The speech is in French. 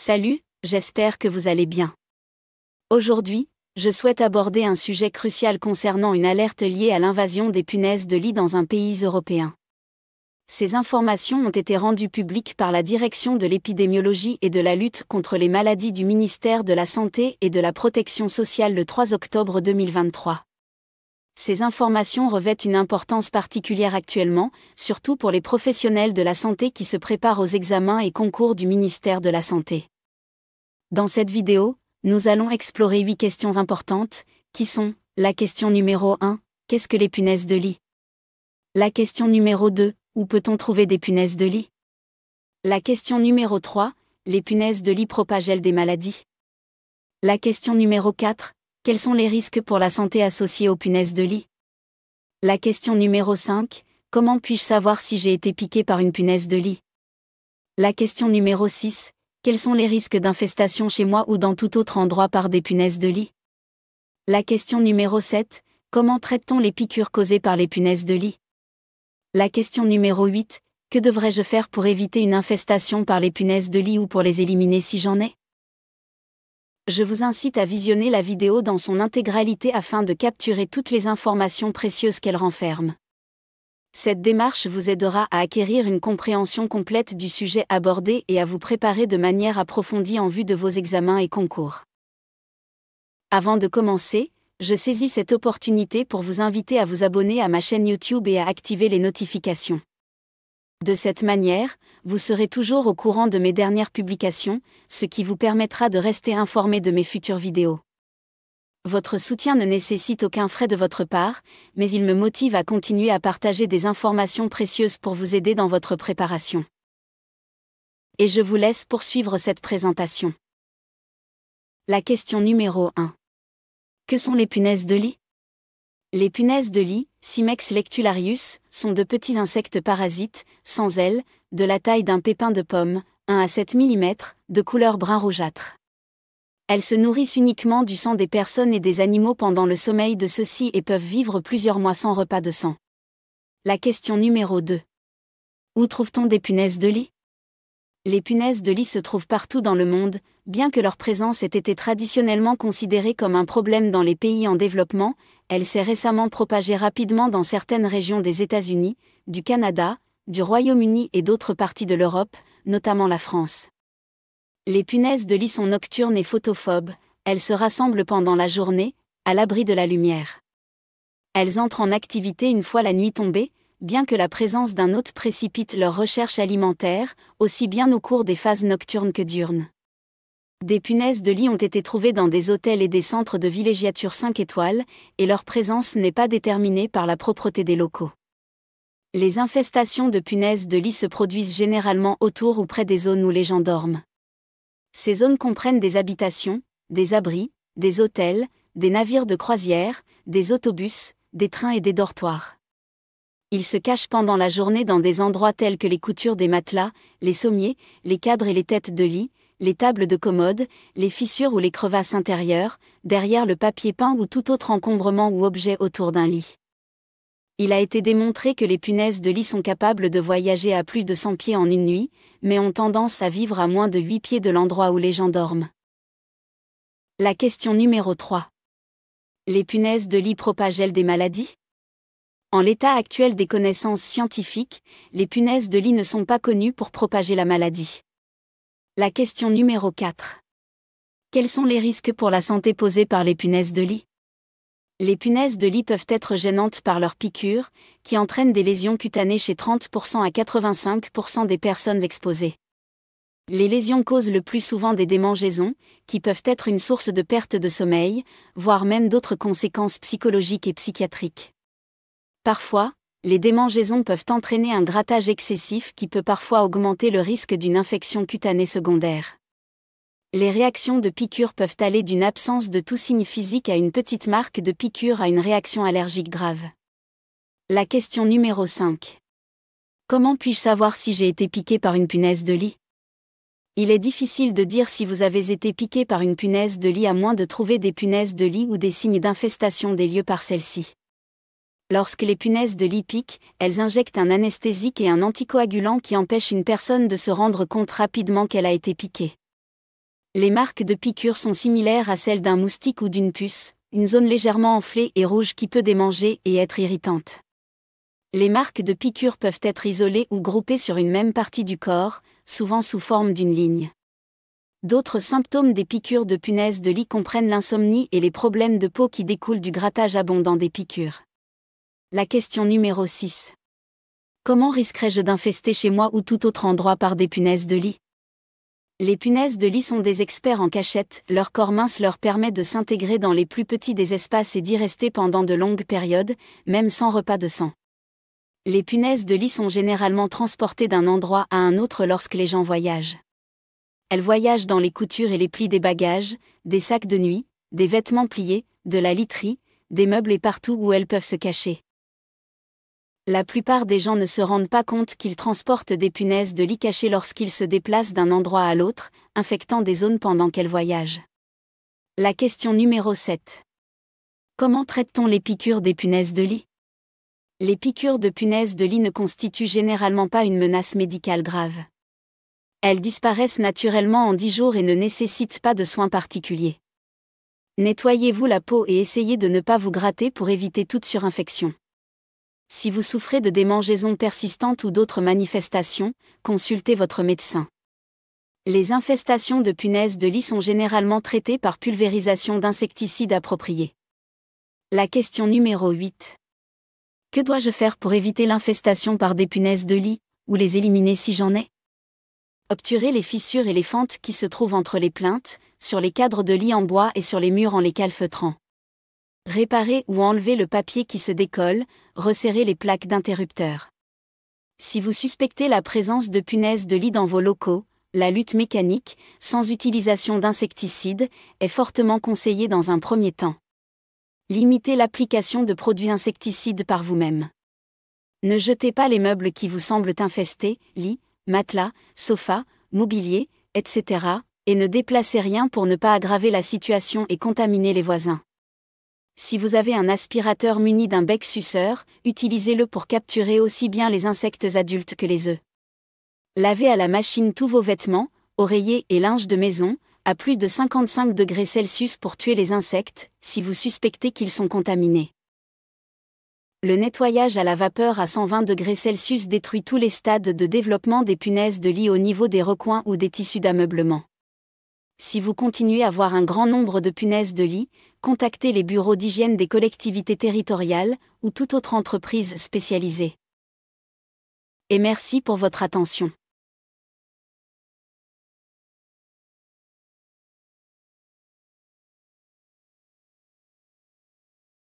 Salut, j'espère que vous allez bien. Aujourd'hui, je souhaite aborder un sujet crucial concernant une alerte liée à l'invasion des punaises de lit dans un pays européen. Ces informations ont été rendues publiques par la Direction de l'épidémiologie et de la lutte contre les maladies du ministère de la Santé et de la Protection sociale le 3 octobre 2023. Ces informations revêtent une importance particulière actuellement, surtout pour les professionnels de la santé qui se préparent aux examens et concours du ministère de la Santé. Dans cette vidéo, nous allons explorer 8 questions importantes, qui sont la question numéro 1, qu'est-ce que les punaises de lit La question numéro 2, où peut-on trouver des punaises de lit La question numéro 3, les punaises de lit propagent-elles des maladies La question numéro 4, quels sont les risques pour la santé associés aux punaises de lit La question numéro 5. Comment puis-je savoir si j'ai été piqué par une punaise de lit La question numéro 6. Quels sont les risques d'infestation chez moi ou dans tout autre endroit par des punaises de lit La question numéro 7. Comment traite-t-on les piqûres causées par les punaises de lit La question numéro 8. Que devrais-je faire pour éviter une infestation par les punaises de lit ou pour les éliminer si j'en ai je vous incite à visionner la vidéo dans son intégralité afin de capturer toutes les informations précieuses qu'elle renferme. Cette démarche vous aidera à acquérir une compréhension complète du sujet abordé et à vous préparer de manière approfondie en vue de vos examens et concours. Avant de commencer, je saisis cette opportunité pour vous inviter à vous abonner à ma chaîne YouTube et à activer les notifications. De cette manière, vous serez toujours au courant de mes dernières publications, ce qui vous permettra de rester informé de mes futures vidéos. Votre soutien ne nécessite aucun frais de votre part, mais il me motive à continuer à partager des informations précieuses pour vous aider dans votre préparation. Et je vous laisse poursuivre cette présentation. La question numéro 1. Que sont les punaises de lit les punaises de lit, Cimex lectularius, sont de petits insectes parasites, sans ailes, de la taille d'un pépin de pomme, 1 à 7 mm, de couleur brun rougeâtre. Elles se nourrissent uniquement du sang des personnes et des animaux pendant le sommeil de ceux-ci et peuvent vivre plusieurs mois sans repas de sang. La question numéro 2. Où trouve-t-on des punaises de lit les punaises de lit se trouvent partout dans le monde, bien que leur présence ait été traditionnellement considérée comme un problème dans les pays en développement, elle s'est récemment propagée rapidement dans certaines régions des États-Unis, du Canada, du Royaume-Uni et d'autres parties de l'Europe, notamment la France. Les punaises de lit sont nocturnes et photophobes, elles se rassemblent pendant la journée, à l'abri de la lumière. Elles entrent en activité une fois la nuit tombée, bien que la présence d'un hôte précipite leur recherche alimentaire, aussi bien au cours des phases nocturnes que diurnes. Des punaises de lit ont été trouvées dans des hôtels et des centres de villégiature 5 étoiles, et leur présence n'est pas déterminée par la propreté des locaux. Les infestations de punaises de lit se produisent généralement autour ou près des zones où les gens dorment. Ces zones comprennent des habitations, des abris, des hôtels, des navires de croisière, des autobus, des trains et des dortoirs. Ils se cachent pendant la journée dans des endroits tels que les coutures des matelas, les sommiers, les cadres et les têtes de lit, les tables de commode, les fissures ou les crevasses intérieures, derrière le papier peint ou tout autre encombrement ou objet autour d'un lit. Il a été démontré que les punaises de lit sont capables de voyager à plus de 100 pieds en une nuit, mais ont tendance à vivre à moins de 8 pieds de l'endroit où les gens dorment. La question numéro 3. Les punaises de lit propagent-elles des maladies en l'état actuel des connaissances scientifiques, les punaises de lit ne sont pas connues pour propager la maladie. La question numéro 4. Quels sont les risques pour la santé posés par les punaises de lit Les punaises de lit peuvent être gênantes par leurs piqûres, qui entraînent des lésions cutanées chez 30% à 85% des personnes exposées. Les lésions causent le plus souvent des démangeaisons, qui peuvent être une source de perte de sommeil, voire même d'autres conséquences psychologiques et psychiatriques. Parfois, les démangeaisons peuvent entraîner un grattage excessif qui peut parfois augmenter le risque d'une infection cutanée secondaire. Les réactions de piqûre peuvent aller d'une absence de tout signe physique à une petite marque de piqûre à une réaction allergique grave. La question numéro 5. Comment puis-je savoir si j'ai été piqué par une punaise de lit Il est difficile de dire si vous avez été piqué par une punaise de lit à moins de trouver des punaises de lit ou des signes d'infestation des lieux par celle-ci. Lorsque les punaises de lit piquent, elles injectent un anesthésique et un anticoagulant qui empêchent une personne de se rendre compte rapidement qu'elle a été piquée. Les marques de piqûres sont similaires à celles d'un moustique ou d'une puce, une zone légèrement enflée et rouge qui peut démanger et être irritante. Les marques de piqûres peuvent être isolées ou groupées sur une même partie du corps, souvent sous forme d'une ligne. D'autres symptômes des piqûres de punaises de lit comprennent l'insomnie et les problèmes de peau qui découlent du grattage abondant des piqûres. La question numéro 6. Comment risquerais-je d'infester chez moi ou tout autre endroit par des punaises de lit Les punaises de lit sont des experts en cachette, leur corps mince leur permet de s'intégrer dans les plus petits des espaces et d'y rester pendant de longues périodes, même sans repas de sang. Les punaises de lit sont généralement transportées d'un endroit à un autre lorsque les gens voyagent. Elles voyagent dans les coutures et les plis des bagages, des sacs de nuit, des vêtements pliés, de la literie, des meubles et partout où elles peuvent se cacher la plupart des gens ne se rendent pas compte qu'ils transportent des punaises de lit cachées lorsqu'ils se déplacent d'un endroit à l'autre, infectant des zones pendant qu'elles voyagent. La question numéro 7. Comment traite-t-on les piqûres des punaises de lit Les piqûres de punaises de lit ne constituent généralement pas une menace médicale grave. Elles disparaissent naturellement en 10 jours et ne nécessitent pas de soins particuliers. Nettoyez-vous la peau et essayez de ne pas vous gratter pour éviter toute surinfection. Si vous souffrez de démangeaisons persistantes ou d'autres manifestations, consultez votre médecin. Les infestations de punaises de lit sont généralement traitées par pulvérisation d'insecticides appropriés. La question numéro 8. Que dois-je faire pour éviter l'infestation par des punaises de lit, ou les éliminer si j'en ai Obturer les fissures et les fentes qui se trouvent entre les plaintes, sur les cadres de lit en bois et sur les murs en les calfeutrant. Réparer ou enlever le papier qui se décolle, resserrer les plaques d'interrupteurs. Si vous suspectez la présence de punaises de lit dans vos locaux, la lutte mécanique, sans utilisation d'insecticides, est fortement conseillée dans un premier temps. Limitez l'application de produits insecticides par vous-même. Ne jetez pas les meubles qui vous semblent infestés, lits, matelas, sofa, mobilier, etc., et ne déplacez rien pour ne pas aggraver la situation et contaminer les voisins si vous avez un aspirateur muni d'un bec suceur, utilisez-le pour capturer aussi bien les insectes adultes que les œufs. Lavez à la machine tous vos vêtements, oreillers et linge de maison, à plus de 55 degrés Celsius pour tuer les insectes, si vous suspectez qu'ils sont contaminés. Le nettoyage à la vapeur à 120 degrés Celsius détruit tous les stades de développement des punaises de lit au niveau des recoins ou des tissus d'ameublement si vous continuez à voir un grand nombre de punaises de lit, contactez les bureaux d'hygiène des collectivités territoriales ou toute autre entreprise spécialisée. Et merci pour votre attention.